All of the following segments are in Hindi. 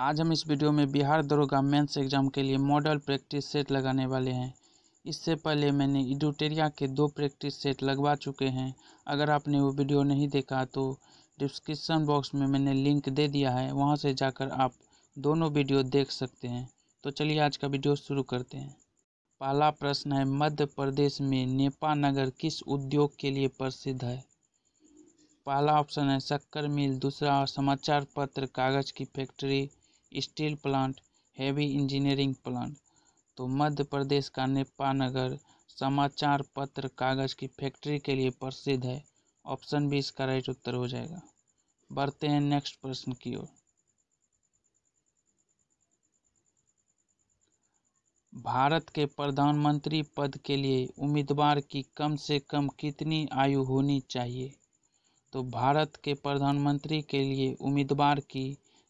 आज हम इस वीडियो में बिहार दरोगा मेंस एग्ज़ाम के लिए मॉडल प्रैक्टिस सेट लगाने वाले हैं इससे पहले मैंने इडोटेरिया के दो प्रैक्टिस सेट लगवा चुके हैं अगर आपने वो वीडियो नहीं देखा तो डिस्क्रिप्सन बॉक्स में मैंने लिंक दे दिया है वहाँ से जाकर आप दोनों वीडियो देख सकते हैं तो चलिए आज का वीडियो शुरू करते हैं पहला प्रश्न है मध्य प्रदेश में नेपा नगर किस उद्योग के लिए प्रसिद्ध है पहला ऑप्शन है शक्कर मिल दूसरा समाचार पत्र कागज़ की factory steel plant heavy engineering plant तो मध्य प्रदेश का नेपानगर समाचार पत्र कागज़ की फैक्ट्री के लिए प्रसिद्ध है ऑप्शन बी इसका राइट उत्तर हो जाएगा बढ़ते हैं नेक्स्ट प्रश्न की ओर भारत के प्रधानमंत्री पद के लिए उम्मीदवार की कम से कम कितनी आयु होनी चाहिए तो भारत के प्रधानमंत्री के लिए उम्मीदवार की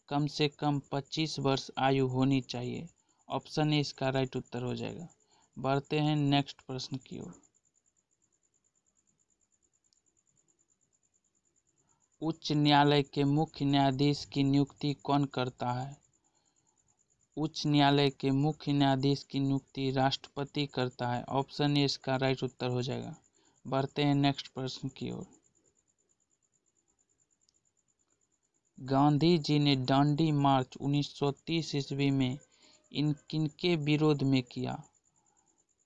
कम से कम 25 वर्ष आयु होनी चाहिए ऑप्शन ए इसका राइट उत्तर हो जाएगा बढ़ते हैं नेक्स्ट प्रश्न की ओर उच्च न्यायालय के मुख्य न्यायाधीश की नियुक्ति कौन करता है उच्च न्यायालय के मुख्य न्यायाधीश की नियुक्ति राष्ट्रपति करता है ऑप्शन ए इसका राइट उत्तर हो जाएगा बढ़ते हैं नेक्स्ट प्रश्न की ओर गांधी जी ने डांडी मार्च उन्नीस सौ तीस ईस्वी में इन किनके विरोध में किया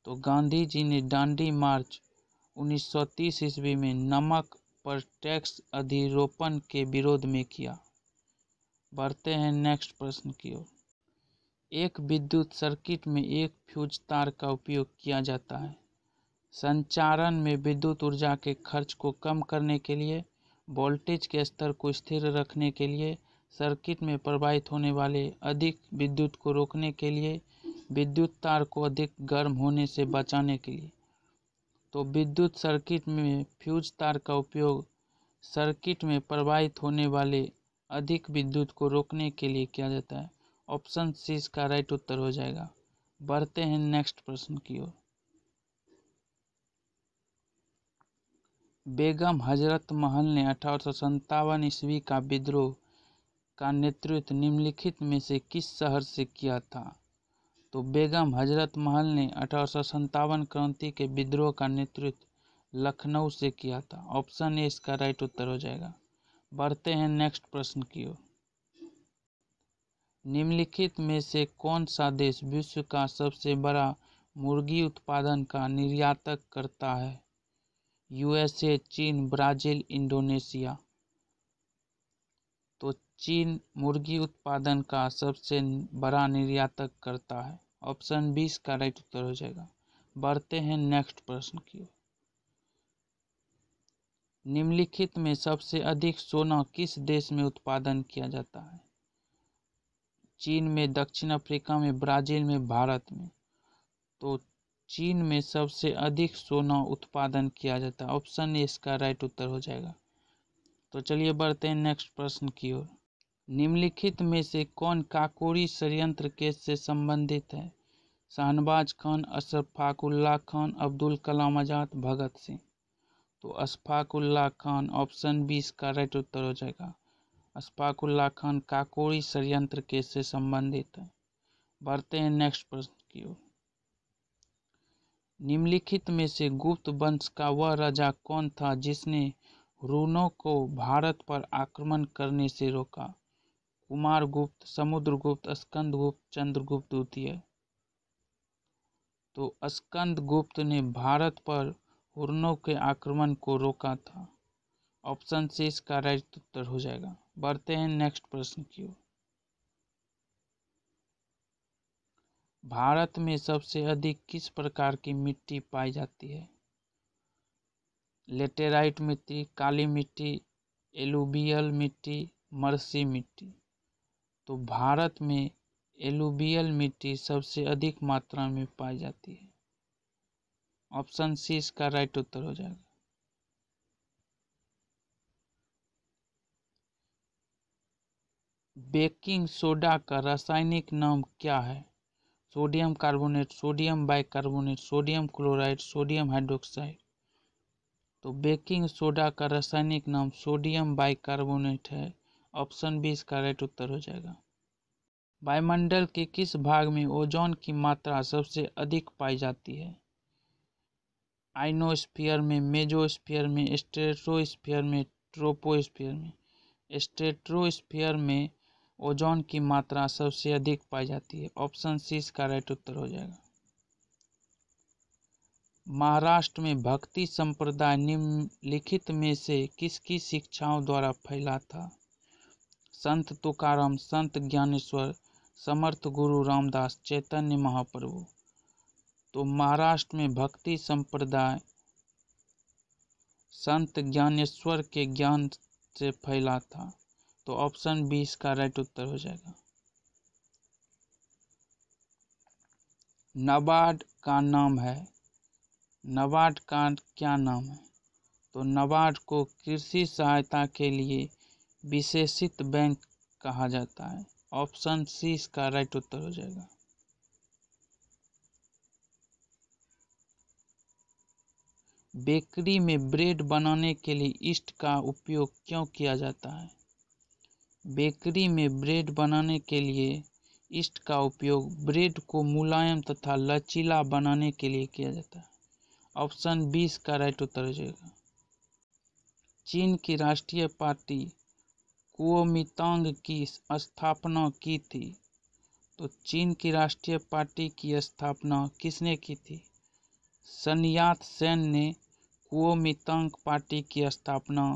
तो गांधी जी ने डांडी मार्च 1930 ईस्वी में नमक पर टैक्स अधिरोपण के विरोध में किया बढ़ते हैं नेक्स्ट प्रश्न की ओर एक विद्युत सर्किट में एक फ्यूज तार का उपयोग किया जाता है संचारण में विद्युत ऊर्जा के खर्च को कम करने के लिए वोल्टेज के स्तर को स्थिर रखने के लिए सर्किट में प्रवाहित होने वाले अधिक विद्युत को रोकने के लिए विद्युत तार को अधिक गर्म होने से बचाने के लिए तो विद्युत सर्किट में फ्यूज तार का उपयोग सर्किट में प्रवाहित होने वाले अधिक विद्युत को रोकने के लिए किया जाता है ऑप्शन सी इसका राइट उत्तर हो जाएगा बढ़ते हैं नेक्स्ट प्रश्न की ओर बेगम हज़रत महल ने अठारह सौ ईस्वी का विद्रोह का नेतृत्व निम्नलिखित में से किस शहर से किया था तो बेगम हज़रत महल ने अठारह सौ सत्तावन क्रांति के विद्रोह का नेतृत्व लखनऊ से किया था ऑप्शन ए इसका राइट उत्तर हो जाएगा बढ़ते हैं नेक्स्ट प्रश्न की ओर निम्नलिखित में से कौन सा देश विश्व का सबसे बड़ा मुर्गी उत्पादन का निर्यातक करता है यूएसए चीन ब्राज़ील इंडोनेशिया तो चीन मुर्गी उत्पादन का सबसे बड़ा निर्यातक करता है ऑप्शन बीस का राइट उत्तर हो जाएगा बढ़ते हैं नेक्स्ट प्रश्न की ओर निम्नलिखित में सबसे अधिक सोना किस देश में उत्पादन किया जाता है चीन में दक्षिण अफ्रीका में ब्राज़ील में भारत में तो चीन में सबसे अधिक सोना उत्पादन किया जाता है ऑप्शन ए इसका राइट उत्तर हो जाएगा तो चलिए बढ़ते हैं नेक्स्ट प्रश्न की ओर निम्नलिखित में से कौन काकोरी षडयंत्र केस से संबंधित है शाहनवाज खान अशफाकुल्ला खान अब्दुल कलाम आज़ाद भगत सिंह तो अशफाकुल्ला खान ऑप्शन बी इसका राइट उत्तर हो जाएगा अशफाकुल्ला खान काकोरी षडयंत्र केस से संबंधित है बढ़ते हैं नेक्स्ट प्रश्न की ओर निम्नलिखित में से गुप्त वंश का वह राजा कौन था जिसने हुनों को भारत पर आक्रमण करने से रोका कुमारगुप्त समुद्रगुप्त स्कंदगुप्त चंद्रगुप्त द्वितीय तो स्कंदगुप्त ने भारत पर हुनों के आक्रमण को रोका था ऑप्शन से इसका राइट उत्तर हो जाएगा बढ़ते हैं नेक्स्ट प्रश्न की ओर भारत में सबसे अधिक किस प्रकार की मिट्टी पाई जाती है लेटेराइट मिट्टी काली मिट्टी एलुबियल मिट्टी मरसी मिट्टी तो भारत में एलुबियल मिट्टी सबसे अधिक मात्रा में पाई जाती है ऑप्शन सी इसका राइट उत्तर हो जाएगा बेकिंग सोडा का रासायनिक नाम क्या है sodium carbonate sodium bicarbonate sodium chloride sodium hydroxide तो बेकिंग सोडा का रासायनिक नाम सोडियम बाइकार्बोनेट है ऑप्शन बी इसका राइट उत्तर हो जाएगा वायुमंडल के किस भाग में ओजोन की मात्रा सबसे अधिक पाई जाती है आइनोस्फीयर में मेजोस्फीयर में स्टेट्रोस्फियर में ट्रोपोस्फीयर में स्टेट्रोस्फियर में ओजोन की मात्रा सबसे अधिक पाई जाती है ऑप्शन सी इसका राइट उत्तर हो जाएगा महाराष्ट्र में भक्ति संप्रदाय निम्नलिखित में से किसकी शिक्षाओं द्वारा फैला था संत तुकाराम संत ज्ञानेश्वर समर्थ गुरु रामदास चैतन्य महाप्रभु तो महाराष्ट्र में भक्ति संप्रदाय संत ज्ञानेश्वर के ज्ञान से फैला था तो ऑप्शन बी इसका राइट उत्तर हो जाएगा नबार्ड का नाम है नबार्ड का क्या नाम है तो नबार्ड को कृषि सहायता के लिए विशेषित बैंक कहा जाता है ऑप्शन सी इसका राइट उत्तर हो जाएगा बेकरी में ब्रेड बनाने के लिए ईस्ट का उपयोग क्यों किया जाता है बेकरी में ब्रेड बनाने के लिए ईस्ट का उपयोग ब्रेड को मुलायम तथा लचीला बनाने के लिए किया जाता है ऑप्शन बीस का राइट उत्तर हो जाएगा चीन की राष्ट्रीय पार्टी कुओमितांग की स्थापना की थी तो चीन की राष्ट्रीय पार्टी की स्थापना किसने की थी सनयात सेन ने कुओमितांग पार्टी की स्थापना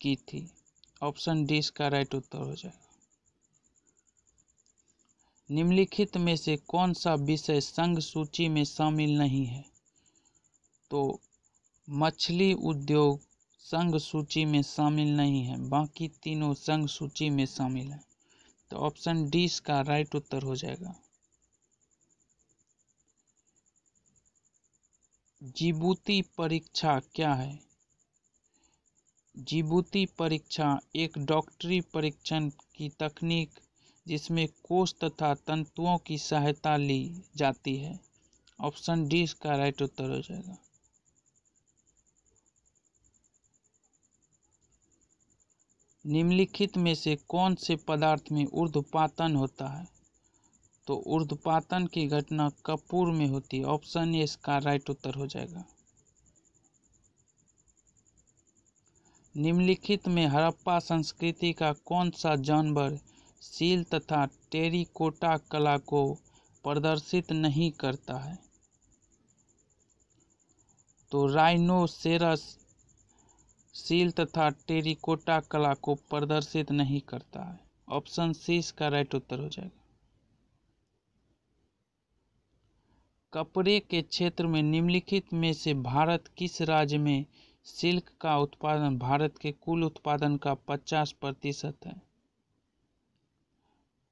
की थी ऑप्शन डी इसका राइट उत्तर हो जाएगा निम्नलिखित में से कौन सा विषय संघ सूची में शामिल नहीं है तो मछली उद्योग संघ सूची में शामिल नहीं है बाकी तीनों संघ सूची में शामिल है तो ऑप्शन डी इसका राइट उत्तर हो जाएगा जीबूती परीक्षा क्या है जीबूती परीक्षण एक डॉक्टरी परीक्षण की तकनीक जिसमें कोष तथा तंतुओं की सहायता ली जाती है ऑप्शन डी इसका राइट उत्तर हो जाएगा निम्नलिखित में से कौन से पदार्थ में ऊर्ध्वपातन होता है तो ऊर्ध्वपातन की घटना कपूर में होती है ऑप्शन ए इसका राइट उत्तर हो जाएगा निम्नलिखित में हड़प्पा संस्कृति का कौन सा जानवर सील तथा टेरिकोटा कला को प्रदर्शित नहीं करता है तो राइनोसेरस सील तथा टेरिकोटा कला को प्रदर्शित नहीं करता है ऑप्शन सी इसका राइट उत्तर हो जाएगा कपड़े के क्षेत्र में निम्नलिखित में से भारत किस राज्य में सिल्क का उत्पादन भारत के कुल उत्पादन का पचास प्रतिशत है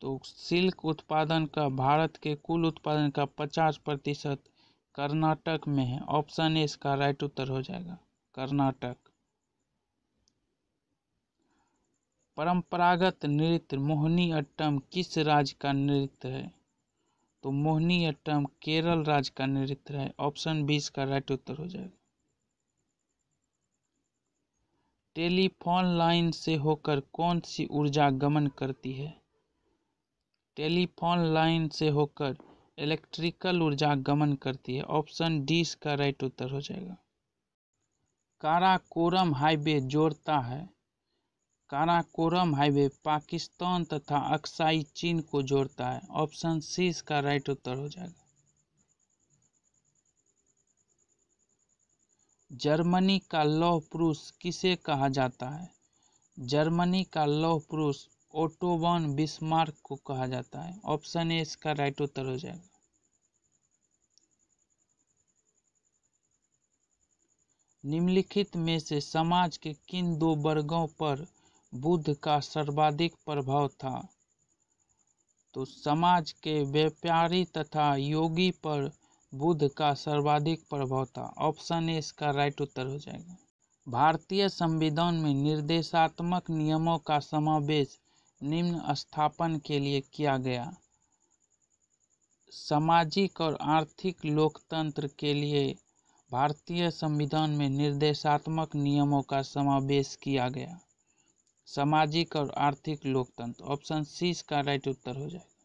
तो सिल्क उत्पादन का भारत के कुल उत्पादन का पचास प्रतिशत कर्नाटक में है ऑप्शन ए इसका राइट उत्तर हो जाएगा कर्नाटक परंपरागत नृत्य मोहनी अट्टम किस राज्य का नृत्य है तो मोहनी अट्टम केरल राज्य का नृत्य है ऑप्शन बी इसका राइट उत्तर हो जाएगा टेलीफोन लाइन से होकर कौन सी ऊर्जा गमन करती है टेलीफोन लाइन से होकर इलेक्ट्रिकल ऊर्जा गमन करती है ऑप्शन डी इसका राइट उत्तर हो जाएगा काराकोरम हाईवे जोड़ता है काराकोरम हाईवे पाकिस्तान तथा अक्साई चीन को जोड़ता है ऑप्शन सी इसका राइट उत्तर हो जाएगा जर्मनी का लौह पुरुष किसे कहा जाता है जर्मनी का लौह पुरुष ओटोबॉन बिस्मार्क को कहा जाता है ऑप्शन ए इसका राइट उत्तर हो जाएगा निम्नलिखित में से समाज के किन दो वर्गों पर बुद्ध का सर्वाधिक प्रभाव था तो समाज के व्यापारी तथा योगी पर बुद्ध का सर्वाधिक प्रभाव था ऑप्शन ए इसका राइट उत्तर हो जाएगा भारतीय संविधान में निर्देशात्मक नियमों का समावेश निम्न स्थापन के लिए किया गया सामाजिक और आर्थिक लोकतंत्र के लिए भारतीय संविधान में निर्देशात्मक नियमों का समावेश किया गया सामाजिक और आर्थिक लोकतंत्र ऑप्शन सी इसका राइट उत्तर हो जाएगा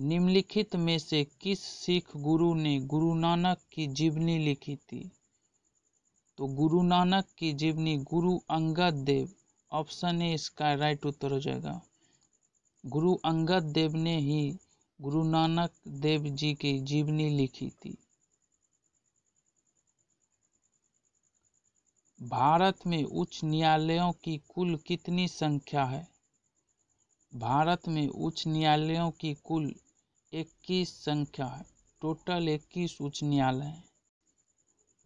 निम्नलिखित में से किस सिख गुरु ने गुरु नानक की जीवनी लिखी थी तो गुरु नानक की जीवनी गुरु अंगद देव ऑप्शन ए इसका राइट उत्तर हो जाएगा गुरु अंगद देव ने ही गुरु नानक देव जी की जीवनी लिखी थी भारत में उच्च न्यायालयों की कुल कितनी संख्या है भारत में उच्च न्यायालयों की कुल इक्कीस संख्या है टोटल इक्कीस उच्च न्यायालय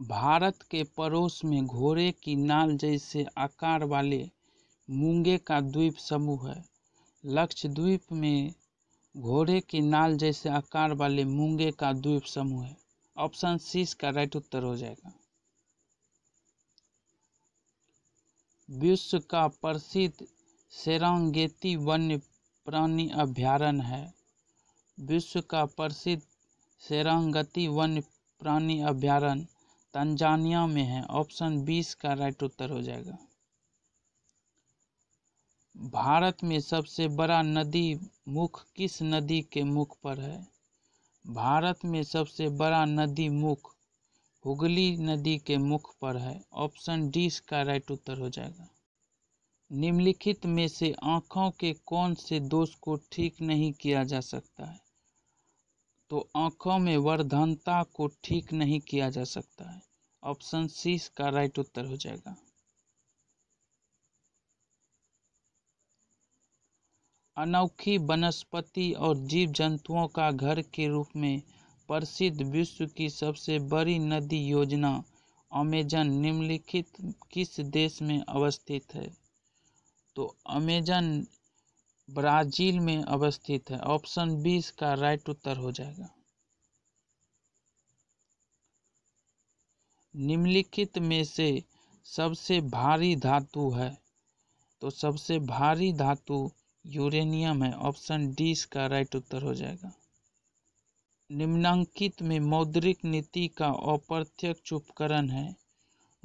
भारत के पड़ोस में घोड़े की नाल जैसे आकार वाले मूंगे का द्वीप समूह है लक्षद्वीप में घोड़े की नाल जैसे आकार वाले मूंगे का द्वीप समूह है ऑप्शन सी का राइट उत्तर हो जाएगा विश्व का प्रसिद्ध सेरांगेती वन्य प्राणी अभ्यारण्य है विश्व का प्रसिद्ध सेरंगति वन्य प्राणी अभ्यारण्य तंजानिया में है ऑप्शन बीस का राइट उत्तर हो जाएगा भारत में सबसे बड़ा नदी मुख किस नदी के मुख पर है भारत में सबसे बड़ा नदी मुख हुगली नदी के मुख पर है ऑप्शन डी का राइट उत्तर हो जाएगा निम्नलिखित में से आँखों के कौन से दोष को ठीक नहीं किया जा सकता है तो आँखों में वर्धनता को ठीक नहीं किया जा सकता है ऑप्शन सी का राइट उत्तर हो जाएगा अनोखी वनस्पति और जीव जंतुओं का घर के रूप में प्रसिद्ध विश्व की सबसे बड़ी नदी योजना अमेजन निम्नलिखित किस देश में अवस्थित है तो अमेजन ब्राजील में अवस्थित है ऑप्शन बीस का राइट उत्तर हो जाएगा निम्नलिखित में से सबसे भारी धातु है तो सबसे भारी धातु यूरेनियम है ऑप्शन डी इसका राइट उत्तर हो जाएगा निम्नांकित में मौद्रिक नीति का अप्रत्यक्ष उपकरण है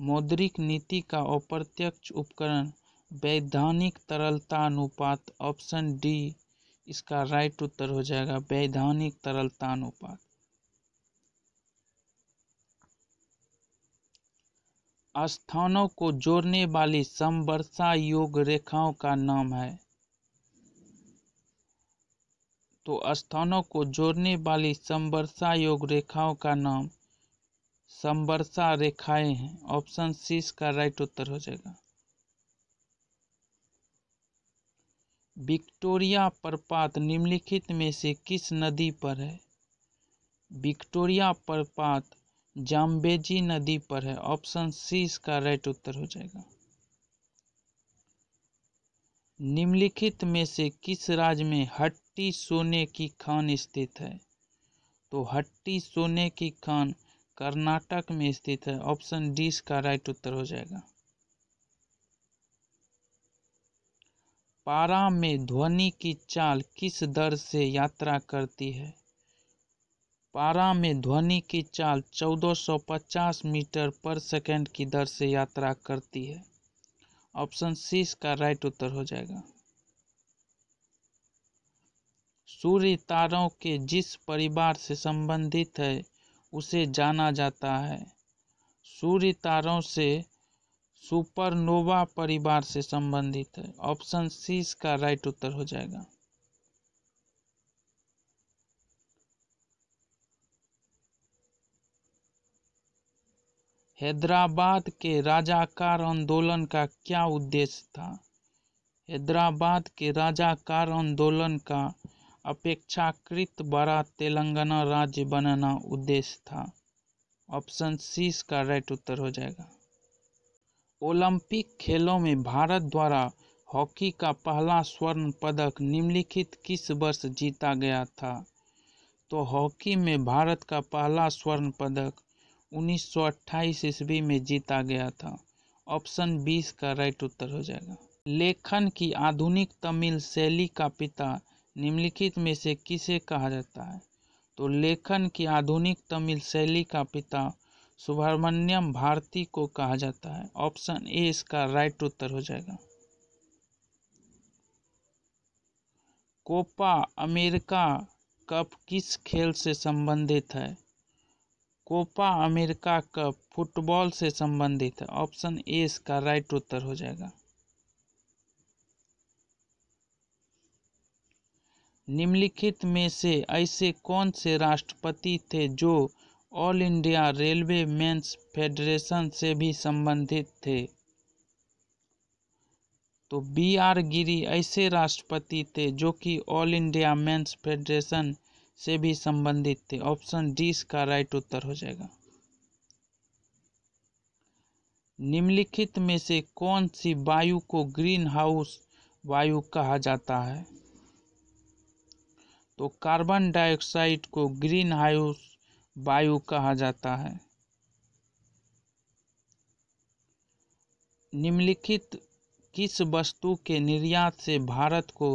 मौद्रिक नीति का अप्रत्यक्ष उपकरण वैधानिक तरलता अनुपात ऑप्शन डी इसका राइट उत्तर हो जाएगा वैधानिक तरलता अनुपात स्थानों को जोड़ने वाली समवर्षा योग रेखाओं का नाम है तो स्थानों को जोड़ने वाली समवर्षा योग रेखाओं का नाम समवर्षा रेखाएं हैं ऑप्शन सी इसका राइट उत्तर हो जाएगा विक्टोरिया प्रपात निम्नलिखित में से किस नदी पर है विक्टोरिया प्रपात जाम्बेजी नदी पर है ऑप्शन सी इसका राइट उत्तर हो जाएगा निम्नलिखित में से किस राज्य में हट्टी सोने की खान स्थित है तो हट्टी सोने की खान कर्नाटक में स्थित है ऑप्शन डी इसका राइट उत्तर हो जाएगा पारा में ध्वनि की चाल किस दर से यात्रा करती है पारा में ध्वनि की चाल 1450 मीटर पर सेकंड की दर से यात्रा करती है ऑप्शन सी इसका राइट उत्तर हो जाएगा सूर्य तारों के जिस परिवार से संबंधित है उसे जाना जाता है सूर्य तारों से सुपरनोवा परिवार से संबंधित है ऑप्शन सी इसका राइट उत्तर हो जाएगा हैदराबाद के राजाकार आंदोलन का क्या उद्देश्य था हैदराबाद के राजाकार आंदोलन का अपेक्षाकृत बड़ा तेलंगाना राज्य बनाना उद्देश्य था ऑप्शन सी इसका राइट उत्तर हो जाएगा ओलंपिक खेलों में भारत द्वारा हॉकी का पहला स्वर्ण पदक निम्नलिखित किस वर्ष जीता गया था तो हॉकी में भारत का पहला स्वर्ण पदक 1928 ईस्वी में जीता गया था ऑप्शन बीस का राइट उत्तर हो जाएगा लेखन की आधुनिक तमिल शैली का पिता निम्नलिखित में से किसे कहा जाता है तो लेखन की आधुनिक तमिल शैली का पिता सुब्रमण्यम भारती को कहा जाता है ऑप्शन ए इसका राइट उत्तर हो जाएगा कोपा अमेरिका कप किस खेल से संबंधित है कोपा अमेरिका कप फुटबॉल से संबंधित है ऑप्शन ए इसका राइट उत्तर हो जाएगा निम्नलिखित में से ऐसे कौन से राष्ट्रपति थे जो all India railway men's federation से भी संबंधित थे तो बी आर गिरी ऐसे राष्ट्रपति थे जो कि ऑल इंडिया मेंस फेडरेशन से भी संबंधित थे ऑप्शन डी इसका राइट उत्तर हो जाएगा निम्नलिखित में से कौन सी वायु को ग्रीन हाउस वायु कहा जाता है तो कार्बन डाइऑक्साइड को ग्रीन हाउस वायु कहा जाता है निम्नलिखित किस वस्तु के निर्यात से भारत को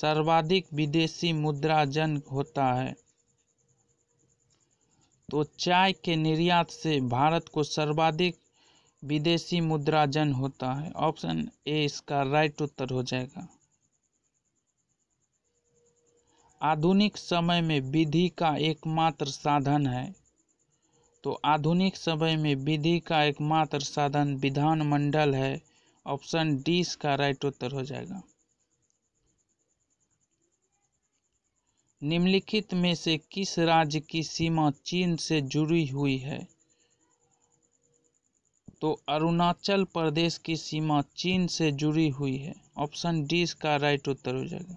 सर्वाधिक विदेशी मुद्रा जन होता है तो चाय के निर्यात से भारत को सर्वाधिक विदेशी मुद्रा जन होता है ऑप्शन ए इसका राइट उत्तर हो जाएगा आधुनिक समय में विधि का एकमात्र साधन है तो आधुनिक समय में विधि का एकमात्र साधन विधानमंडल है ऑप्शन डी इसका राइट उत्तर हो जाएगा निम्नलिखित में से किस राज्य की सीमा चीन से जुड़ी हुई है तो अरुणाचल प्रदेश की सीमा चीन से जुड़ी हुई है ऑप्शन डी इसका राइट उत्तर हो जाएगा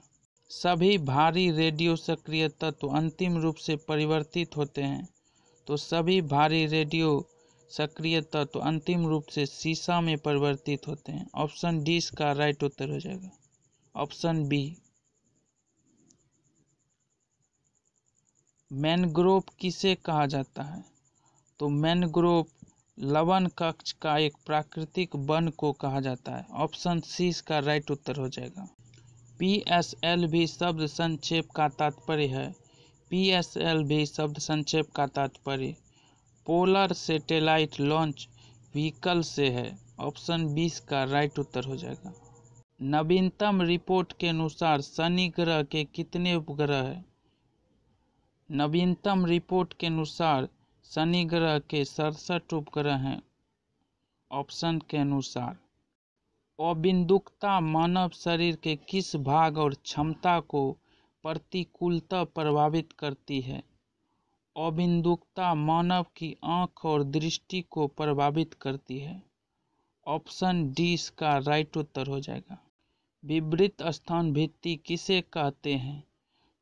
सभी भारी रेडियो सक्रिय तत्व अंतिम रूप से परिवर्तित होते हैं तो सभी भारी रेडियो सक्रिय तत्व अंतिम रूप से सीसा में परिवर्तित होते हैं ऑप्शन डी इसका राइट उत्तर हो जाएगा ऑप्शन बी मैनग्रोव किसे कहा जाता है तो मैनग्रोव लवण कक्ष का एक प्राकृतिक वन को कहा जाता है ऑप्शन सी इसका राइट उत्तर हो जाएगा भी शब्द संक्षेप का तात्पर्य है भी शब्द संक्षेप का तात्पर्य पोलर सैटेलाइट लॉन्च व्हीकल से है ऑप्शन बीस का राइट उत्तर हो जाएगा नवीनतम रिपोर्ट के अनुसार शनि ग्रह के कितने उपग्रह हैं नवीनतम रिपोर्ट के अनुसार शनि ग्रह के सड़सठ उपग्रह हैं ऑप्शन के अनुसार अबिंदुकता मानव शरीर के किस भाग और क्षमता को प्रतिकूलता प्रभावित करती है अबिंदुकता मानव की आंख और दृष्टि को प्रभावित करती है ऑप्शन डी इसका राइट उत्तर हो जाएगा विवृत स्थान भित्ति किसे कहते हैं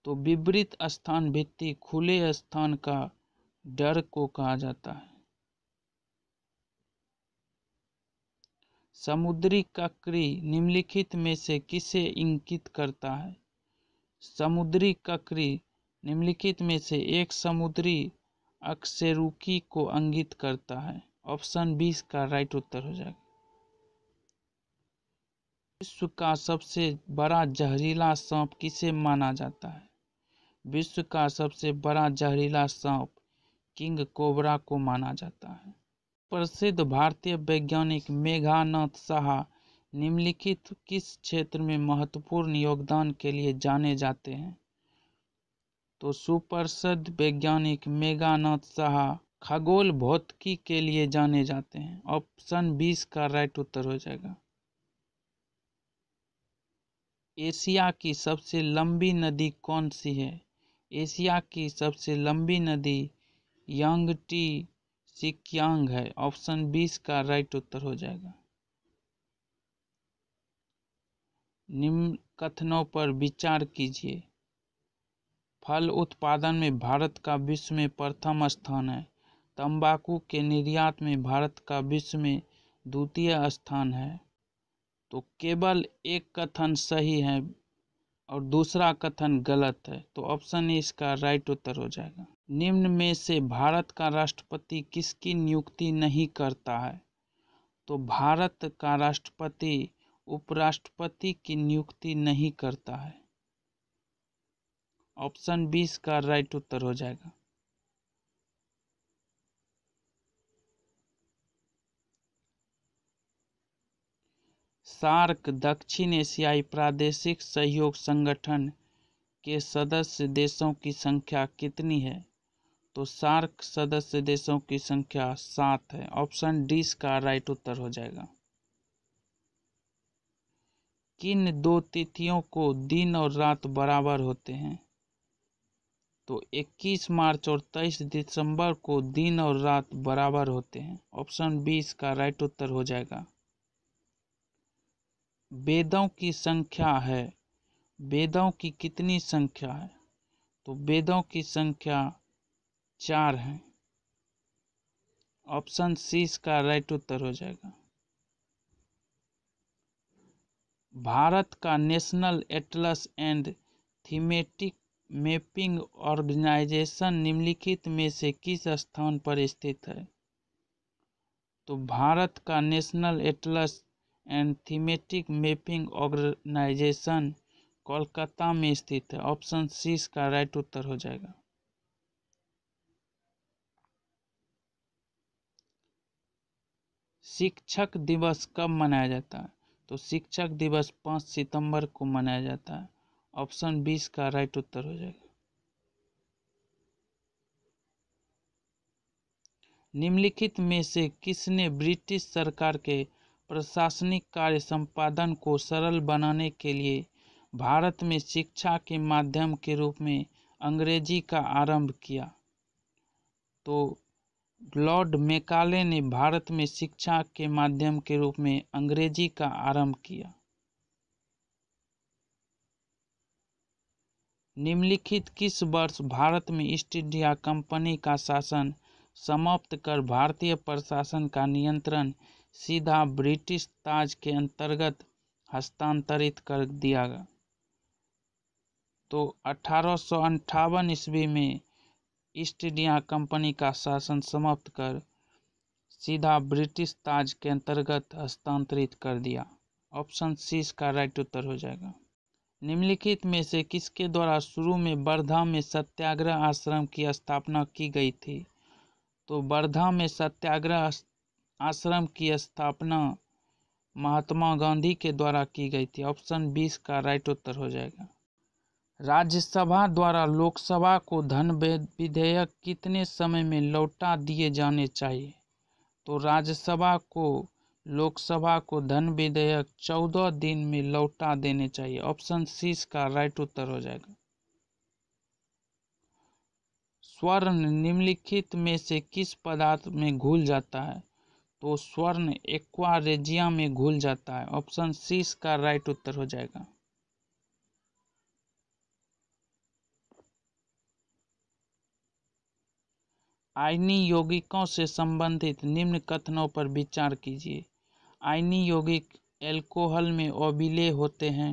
तो विवृत स्थान भित्ति खुले स्थान का डर को कहा जाता है समुद्री ककड़ी निम्नलिखित में से किसे इंगित करता है समुद्री ककड़ी निम्नलिखित में से एक समुद्री अक्सरुकी को अंगित करता है ऑप्शन बीस का राइट उत्तर हो जाएगा विश्व का सबसे बड़ा जहरीला सांप किसे माना जाता है विश्व का सबसे बड़ा जहरीला सांप किंग कोबरा को माना जाता है प्रसिद्ध भारतीय वैज्ञानिक मेघानाथ साहा निम्नलिखित किस क्षेत्र में महत्वपूर्ण योगदान के लिए जाने जाते हैं तो सुप्रसिद्ध वैज्ञानिक मेघानाथ साहा खगोल भौतिकी के लिए जाने जाते हैं ऑप्शन बीस का राइट उत्तर हो जाएगा एशिया की सबसे लंबी नदी कौन सी है एशिया की सबसे लंबी नदी यांगटी सिक्यांग है ऑप्शन बीस का राइट उत्तर हो जाएगा निम्न कथनों पर विचार कीजिए फल उत्पादन में भारत का विश्व में प्रथम स्थान है तंबाकू के निर्यात में भारत का विश्व में द्वितीय स्थान है तो केवल एक कथन सही है और दूसरा कथन गलत है तो ऑप्शन इसका राइट उत्तर हो जाएगा निम्न में से भारत का राष्ट्रपति किसकी नियुक्ति नहीं करता है तो भारत का राष्ट्रपति उपराष्ट्रपति की नियुक्ति नहीं करता है ऑप्शन बीस का राइट उत्तर हो जाएगा सार्क दक्षिण एशियाई प्रादेशिक सहयोग संगठन के सदस्य देशों की संख्या कितनी है तो सार्क सदस्य देशों की संख्या सात है ऑप्शन डी इसका राइट उत्तर हो जाएगा किन दो तिथियों को दिन और रात बराबर होते हैं तो 21 मार्च और 23 दिसंबर को दिन और रात बराबर होते हैं ऑप्शन बी इसका राइट उत्तर हो जाएगा वेदों की संख्या है वेदों की कितनी संख्या है तो वेदों की संख्या चार है ऑप्शन सी इसका राइट उत्तर हो जाएगा भारत का national atlas and thematic mapping organisation निम्नलिखित में से किस स्थान पर स्थित है तो भारत का national atlas and thematic mapping organisation Kolkata में स्थित है ऑप्शन सी इसका राइट उत्तर हो जाएगा शिक्षक दिवस कब मनाया जाता है तो शिक्षक दिवस पाँच सितंबर को मनाया जाता है ऑप्शन बीस का राइट उत्तर हो जाएगा निम्नलिखित में से किसने ब्रिटिश सरकार के प्रशासनिक कार्य संपादन को सरल बनाने के लिए भारत में शिक्षा के माध्यम के रूप में अंग्रेजी का आरंभ किया तो लॉर्ड मेकाले ने भारत में शिक्षा के माध्यम के रूप में अंग्रेजी का आरंभ किया निम्नलिखित किस वर्ष भारत में ईस्ट इंडिया कंपनी का शासन समाप्त कर भारतीय प्रशासन का नियंत्रण सीधा ब्रिटिश ताज के अंतर्गत हस्तांतरित कर दिया गया तो अठारह ईस्वी में ईस्ट इंडिया कंपनी का शासन समाप्त कर सीधा ब्रिटिश ताज के अंतर्गत हस्तांतरित कर दिया ऑप्शन सी इसका राइट उत्तर हो जाएगा निम्नलिखित में से किसके द्वारा शुरू में वर्धा में सत्याग्रह आश्रम की स्थापना की गई थी तो वर्धा में सत्याग्रह आश्रम की स्थापना महात्मा गांधी के द्वारा की गई थी ऑप्शन बीस का राइट उत्तर हो जाएगा राज्यसभा द्वारा लोकसभा को धन विधेयक कितने समय में लौटा दिए जाने चाहिए तो राज्यसभा को लोकसभा को धन विधेयक चौदह दिन में लौटा देने चाहिए ऑप्शन सी का राइट उत्तर हो जाएगा स्वर्ण निम्नलिखित में से किस पदार्थ में घुल जाता है तो स्वर्ण एक्वा रेजिया में घुल जाता है ऑप्शन सी का राइट उत्तर हो जाएगा आयनी यौगिकों से संबंधित निम्न कथनों पर विचार कीजिए आयनी यौगिक एल्कोहल में अविलेय होते हैं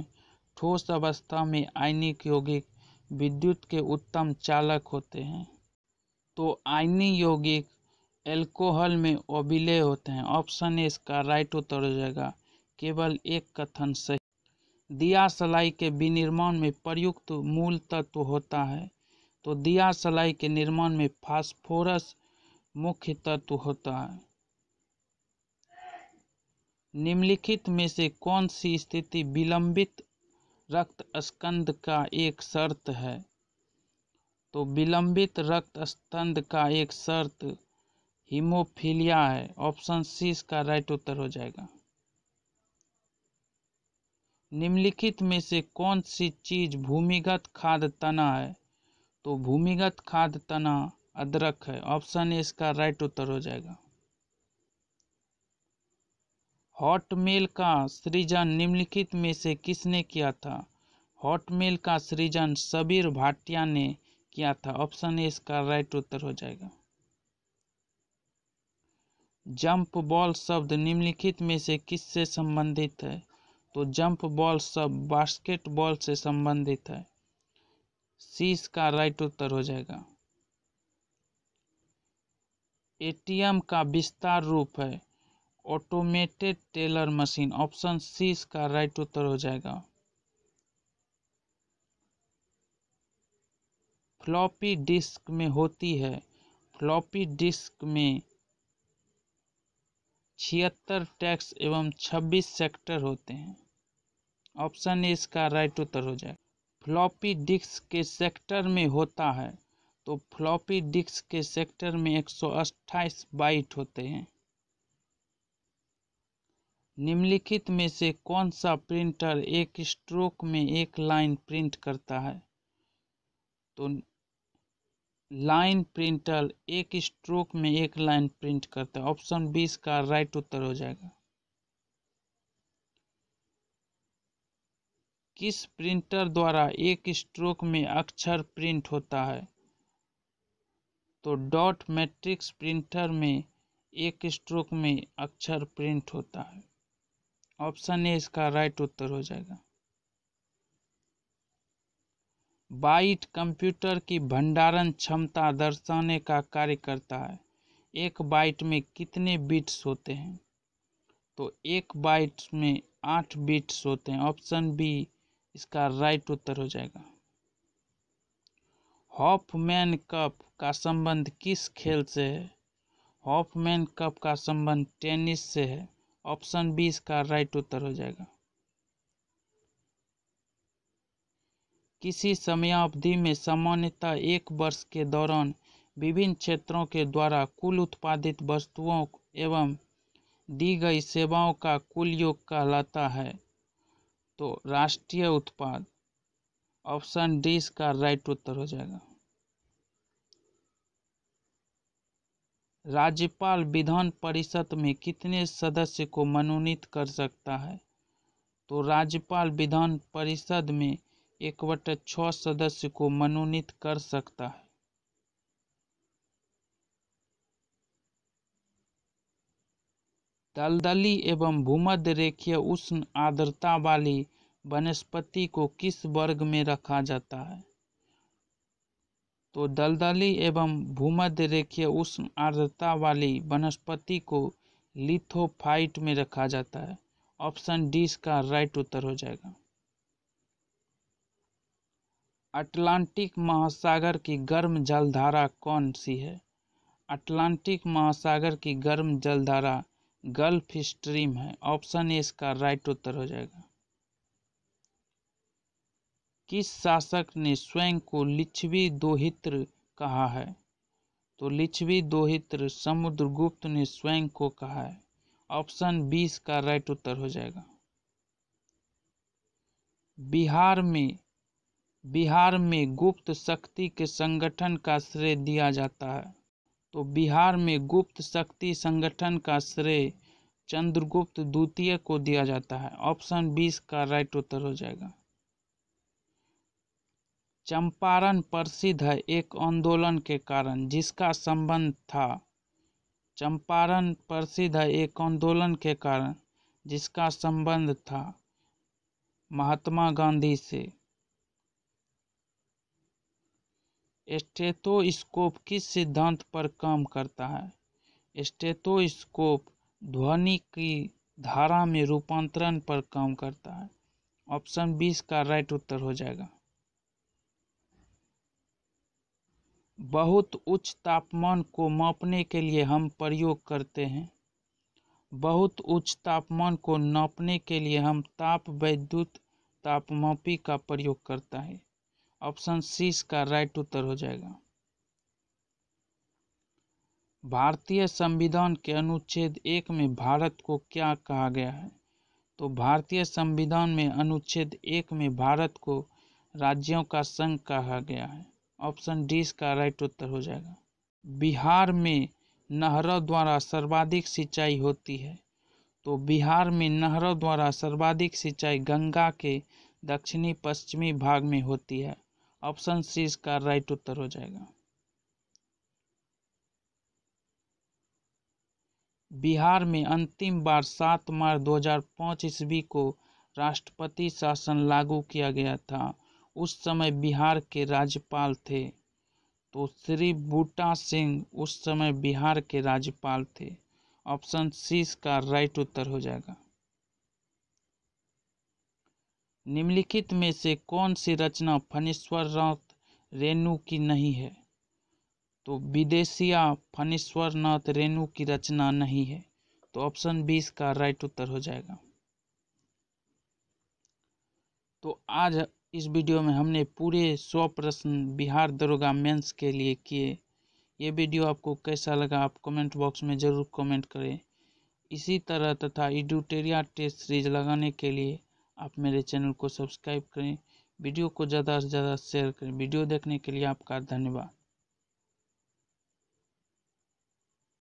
ठोस अवस्था में आयनिक यौगिक विद्युत के उत्तम चालक होते हैं तो आयनी यौगिक एल्कोहल में अविलेय होते हैं ऑप्शन ए इसका राइट उत्तर हो जाएगा केवल एक कथन सही दिया सलाई के विनिर्माण में प्रयुक्त मूल तत्व होता है तो दिया सलाई के निर्माण में फास्फोरस मुख्य तत्व होता है निम्नलिखित में से कौन सी स्थिति विलंबित रक्त स्कंद का एक शर्त है तो विलंबित रक्त स्कंद का एक शर्त हीमोफीलिया है ऑप्शन सी इसका राइट उत्तर हो जाएगा निम्नलिखित में से कौन सी चीज भूमिगत खाद तना है तो भूमिगत खाद तना अदरक है ऑप्शन ए इसका राइट उत्तर हो जाएगा हॉटमेल का सृजन निम्नलिखित में से किसने किया था हॉटमेल का सृजन सबीर भाटिया ने किया था ऑप्शन ए इसका राइट उत्तर हो जाएगा जंप बॉल शब्द निम्नलिखित में से किससे संबंधित है तो जंप बॉल शब्द बास्केटबॉल से संबंधित है सी इसका राइट उत्तर हो जाएगा एटीएम का विस्तार रूप है automated teller machine option C इसका राइट उत्तर हो जाएगा फ्लॉपी डिस्क में होती है फ्लॉपी डिस्क में छिहत्तर टैक्स एवं 26 सेक्टर होते हैं ऑप्शन ए इसका राइट उत्तर हो जाएगा फ्लॉपी डिस्क के सेक्टर में होता है तो फ्लॉपी डिस्क के सेक्टर में एक सौ बाइट होते हैं निम्नलिखित में से कौन सा प्रिंटर एक स्ट्रोक में एक लाइन प्रिंट करता है तो लाइन प्रिंटर एक स्ट्रोक में एक लाइन प्रिंट करता है ऑप्शन बीस का राइट उत्तर हो जाएगा किस प्रिंटर द्वारा एक स्ट्रोक में अक्षर प्रिंट होता है तो डॉट मैट्रिक्स प्रिंटर में एक स्ट्रोक में अक्षर प्रिंट होता है ऑप्शन ए इसका राइट उत्तर हो जाएगा बाइट कंप्यूटर की भंडारण क्षमता दर्शाने का कार्य करता है एक बाइट में कितने बिट्स होते हैं तो एक बाइट में आठ बिट्स होते हैं ऑप्शन बी इसका राइट उत्तर हो जाएगा हॉफमैन कप का संबंध किस खेल से है हॉफमैन कप का संबंध टेनिस से है ऑप्शन बी इसका राइट उत्तर हो जाएगा किसी समयावधि में सामान्यतः एक वर्ष के दौरान विभिन्न क्षेत्रों के द्वारा कुल उत्पादित वस्तुओं एवं दी गई सेवाओं का कुल योग कहलाता है तो राष्ट्रीय उत्पाद ऑप्शन डी इसका राइट उत्तर हो जाएगा राज्यपाल विधान परिषद में कितने सदस्य को मनोनीत कर सकता है तो राज्यपाल विधान परिषद में एक बट छः सदस्य को मनोनीत कर सकता है दलदली एवं भूमध्य रेखीय उष्ण आर्द्रता वाली वनस्पति को किस वर्ग में रखा जाता है तो दलदली एवं भूमध्य रेखीय उष्ण आर्द्रता वाली वनस्पति को लिथोफाइट में रखा जाता है ऑप्शन डी इसका राइट उत्तर हो जाएगा अटलांटिक महासागर की गर्म जलधारा कौन सी है अटलांटिक महासागर की गर्म जलधारा गल्फ स्ट्रीम है ऑप्शन ए इसका राइट उत्तर हो जाएगा किस शासक ने स्वयं को लिच्छवी दोहित्र कहा है तो लिच्छवी दोहित्र समुद्रगुप्त ने स्वयं को कहा है ऑप्शन बीस का राइट उत्तर हो जाएगा बिहार में बिहार में गुप्त शक्ति के संगठन का श्रेय दिया जाता है तो बिहार में गुप्त शक्ति संगठन का श्रेय चंद्रगुप्त द्वितीय को दिया जाता है ऑप्शन बीस का राइट उत्तर हो जाएगा चंपारण प्रसिद्ध है एक आंदोलन के कारण जिसका संबंध था चंपारण प्रसिद्ध है एक आंदोलन के कारण जिसका संबंध था महात्मा गांधी से स्टेथोस्कोप किस सिद्धांत पर काम करता है स्टेथोस्कोप ध्वनि की धारा में रूपांतरण पर काम करता है ऑप्शन बीस का राइट उत्तर हो जाएगा बहुत उच्च तापमान को मापने के लिए हम प्रयोग करते हैं बहुत उच्च तापमान को नापने के लिए हम ताप वैद्युत तापमापी का प्रयोग करता है ऑप्शन सी इसका राइट उत्तर हो जाएगा भारतीय संविधान के अनुच्छेद एक में भारत को क्या कहा गया है तो भारतीय संविधान में अनुच्छेद एक में भारत को राज्यों का संघ कहा गया है ऑप्शन डी इसका राइट उत्तर हो जाएगा बिहार में नहरों द्वारा सर्वाधिक सिंचाई होती है तो बिहार में नहरों द्वारा सर्वाधिक सिंचाई गंगा के दक्षिणी पश्चिमी भाग में होती है ऑप्शन सी इसका राइट उत्तर हो जाएगा बिहार में अंतिम बार 7 मार्च 2005 ईस्वी को राष्ट्रपति शासन लागू किया गया था उस समय बिहार के राज्यपाल थे तो श्री बूटा सिंह उस समय बिहार के राज्यपाल थे ऑप्शन सी इसका राइट उत्तर हो जाएगा निम्नलिखित में से कौन सी रचना फणीश्वरनाथ रेणु की नहीं है तो विदेशिया फणीश्वरनाथ रेणु की रचना नहीं है तो ऑप्शन बी इसका राइट उत्तर हो जाएगा तो आज इस वीडियो में हमने पूरे सौ प्रश्न बिहार दरोगा मेंस के लिए किए ये वीडियो आपको कैसा लगा आप कमेंट बॉक्स में ज़रूर कमेंट करें इसी तरह तथा इडुटेरिया टेस्ट सीरीज लगाने के लिए आप मेरे चैनल को सब्सक्राइब करें वीडियो को ज़्यादा से ज़्यादा शेयर करें वीडियो देखने के लिए आपका धन्यवाद